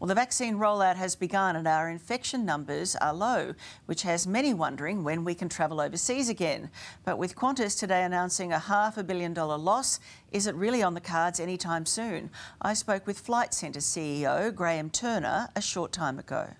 Well, the vaccine rollout has begun and our infection numbers are low, which has many wondering when we can travel overseas again. But with Qantas today announcing a half a billion dollar loss, is it really on the cards anytime soon? I spoke with Flight Centre CEO Graham Turner a short time ago.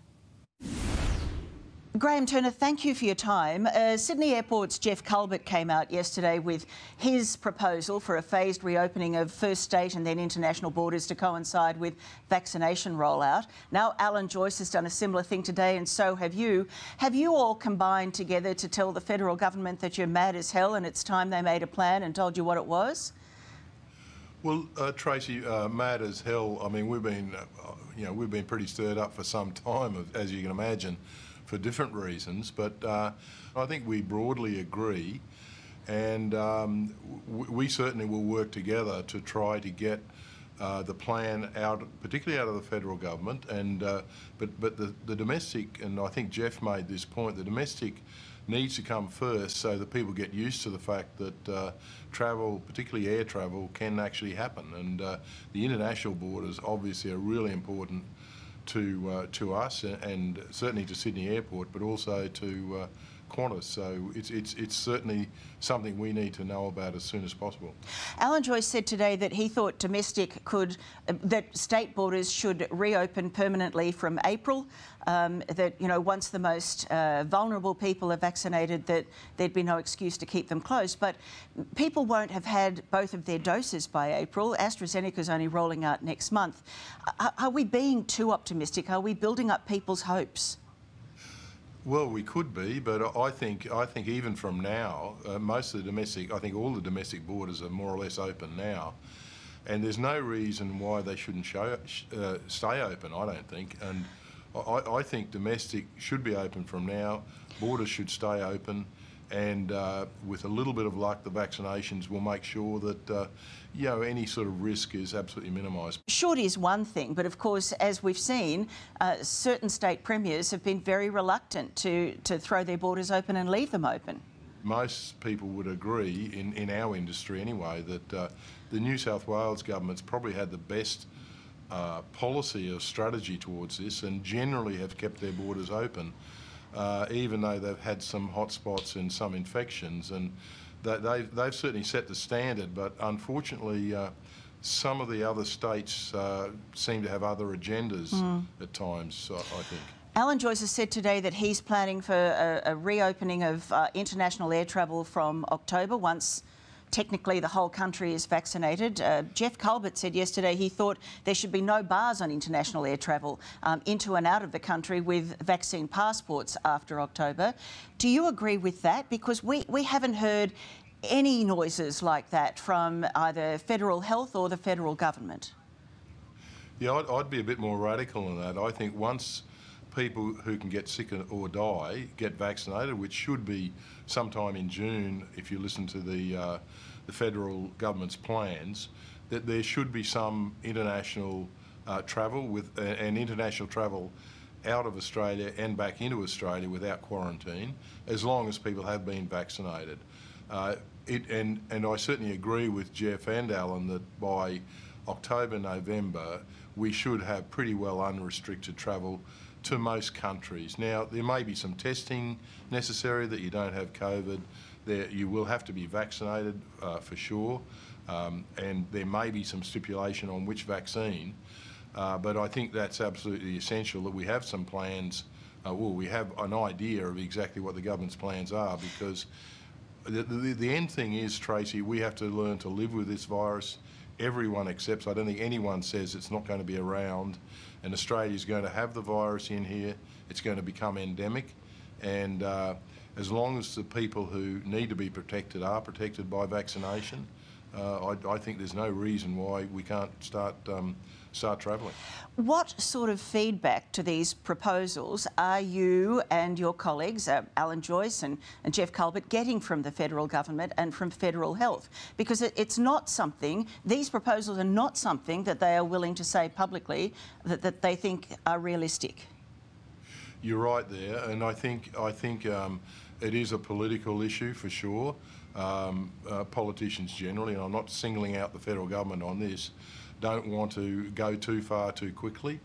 Graham Turner, thank you for your time. Uh, Sydney Airport's Jeff Culbert came out yesterday with his proposal for a phased reopening of first state and then international borders to coincide with vaccination rollout. Now, Alan Joyce has done a similar thing today, and so have you. Have you all combined together to tell the federal government that you're mad as hell and it's time they made a plan and told you what it was? Well, uh, Tracy, uh, mad as hell. I mean, we've been, uh, you know, we've been pretty stirred up for some time, as you can imagine for different reasons, but uh, I think we broadly agree, and um, we certainly will work together to try to get. Uh, the plan out, particularly out of the federal government, and uh, but but the, the domestic, and I think Jeff made this point, the domestic needs to come first so that people get used to the fact that uh, travel, particularly air travel, can actually happen, and uh, the international borders obviously are really important to, uh, to us and certainly to Sydney Airport, but also to uh, Qantas. So it's, it's, it's certainly something we need to know about as soon as possible. Alan Joyce said today that he thought domestic could, uh, that state borders should reopen permanently from April. Um, that you know, once the most uh, vulnerable people are vaccinated, that there'd be no excuse to keep them closed. But people won't have had both of their doses by April. AstraZeneca's only rolling out next month. Are, are we being too optimistic? Are we building up people's hopes? Well, we could be, but I think I think even from now, uh, most of the domestic, I think all the domestic borders are more or less open now, and there's no reason why they shouldn't show, uh, stay open. I don't think, and I, I, think domestic should be open from now. Borders should stay open, and uh, with a little bit of luck, the vaccinations will make sure that uh, you know any sort of risk is absolutely minimised. Short is one thing, but of course, as we've seen, uh, certain state premiers have been very reluctant to to throw their borders open and leave them open. Most people would agree, in in our industry anyway, that uh, the New South Wales government's probably had the best. Uh, policy or strategy towards this and generally have kept their borders open uh, even though they've had some hotspots and some infections. And they've, they've certainly set the standard, but unfortunately, uh, some of the other states uh, seem to have other agendas mm. at times, I, think. Alan Joyce has said today that he's planning for a, a reopening of uh, international air travel from October once technically the whole country is vaccinated. Uh, Jeff Colbert said yesterday he thought there should be no bars on international air travel um, into and out of the country with vaccine passports after October. Do you agree with that? Because we, we haven't heard any noises like that from either federal health or the federal government. Yeah, I'd, I'd be a bit more radical than that. I think once people who can get sick or die get vaccinated, which should be sometime in June if you listen to the, uh, the federal government's plans, that there should be some international uh, travel with uh, and international travel out of Australia and back into Australia without quarantine, as long as people have been vaccinated. Uh, it, and, and I certainly agree with Jeff and Alan that by October, November, we should have pretty well unrestricted travel to most countries. Now, there may be some testing necessary that you don't have COVID. There, you will have to be vaccinated uh, for sure, um, and there may be some stipulation on which vaccine. Uh, but I think that's absolutely essential that we have some plans. Uh, well, we have an idea of exactly what the government's plans are because the, the, the end thing is, Tracy, we have to learn to live with this virus. Everyone accepts. I don't think anyone says it's not going to be around. And Australia is going to have the virus in here. It's going to become endemic. And uh, as long as the people who need to be protected are protected by vaccination, uh, I, I, think there's no reason why we can't start um, start travelling. What sort of feedback to these proposals are you and your colleagues, uh, Alan Joyce and, and, Jeff Culbert, getting from the federal government and from federal health? Because it, it's not something, these proposals are not something that they are willing to say publicly that, that they think are realistic. You're right there, and I think, I think um, it is a political issue for sure um, uh, politicians generally, and I'm not singling out the federal government on this, don't want to go too far too quickly.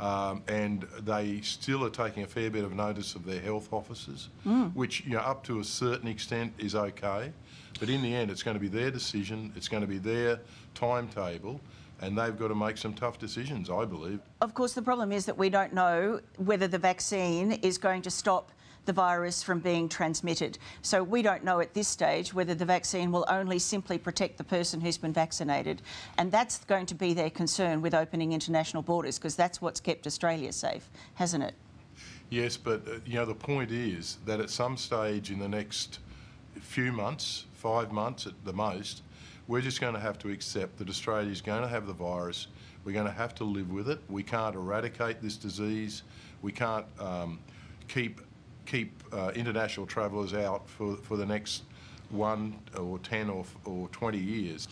Um, and they still are taking a fair bit of notice of their health officers, mm. which you know up to a certain extent is okay, but in the end it's going to be their decision, it's going to be their timetable, and they've got to make some tough decisions, I believe. Of course, the problem is that we don't know whether the vaccine is going to stop the virus from being transmitted. So we don't know at this stage whether the vaccine will only simply protect the person who's been vaccinated. And that's going to be their concern with opening international borders because that's what's kept Australia safe, hasn't it? Yes, but uh, you know the point is that at some stage in the next few months, five months at the most, we're just going to have to accept that Australia is going to have the virus. We're going to have to live with it. We can't eradicate this disease. We can't um, keep keep uh, international travellers out for, for the next one or 10 or, or 20 years.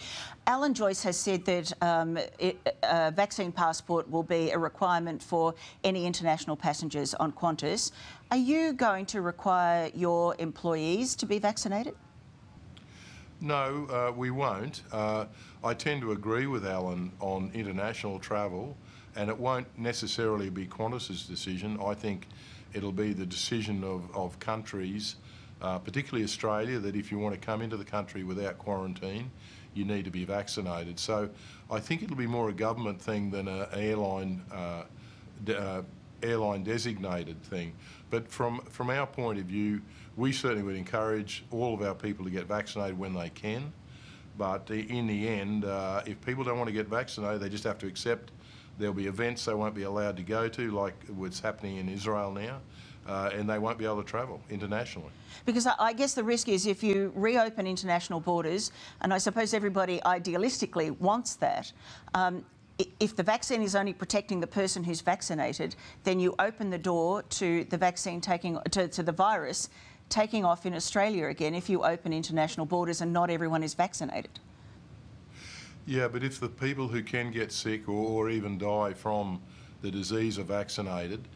Alan Joyce has said that um, it, a uh, vaccine passport will be a requirement for any international passengers on Qantas. Are you going to require your employees to be vaccinated? No, uh, we won't. Uh, I tend to agree with Alan on international travel, and it won't necessarily be Qantas's decision. I think it'll be the decision of, of countries, uh, particularly Australia, that if you want to come into the country without quarantine, you need to be vaccinated. So I think it'll be more a government thing than an airline uh, de uh, airline designated thing. But from from our point of view, we certainly would encourage all of our people to get vaccinated when they can. But in the end, uh, if people don't want to get vaccinated, they just have to accept There'll be events they won't be allowed to go to, like what's happening in Israel now. Uh, and they won't be able to travel internationally. Because I guess the risk is if you reopen international borders, and I suppose everybody idealistically wants that, um, if the vaccine is only protecting the person who's vaccinated, then you open the door to the vaccine taking to, to the virus taking off in Australia again if you open international borders and not everyone is vaccinated. Yeah, but if the people who can get sick or, or even die from the disease are vaccinated,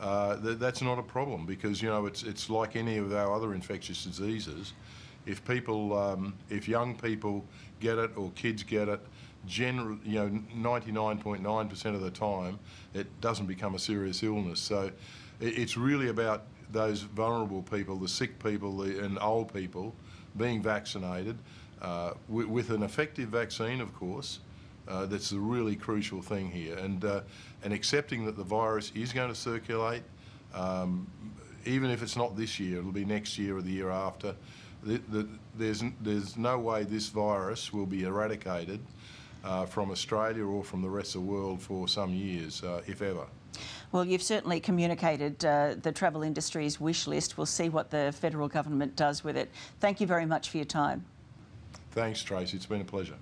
uh, th that's not a problem because you know it's it's like any of our other infectious diseases. If people, um, if young people get it or kids get it, general, you know, 99.9% percent of the time, it doesn't become a serious illness. So, it, it's really about those vulnerable people, the sick people, the, and old people, being vaccinated uh, with, with, an effective vaccine, of course, uh, that's the really crucial thing here. And, uh, and accepting that the virus is going to circulate, um, even if it's not this year, it'll be next year or the year after. The, the, there's, there's no way this virus will be eradicated uh, from Australia or from the rest of the world for some years, uh, if ever. Well, you've certainly communicated uh, the travel industry's wish list. We'll see what the federal government does with it. Thank you very much for your time. Thanks, Tracy. It's been a pleasure.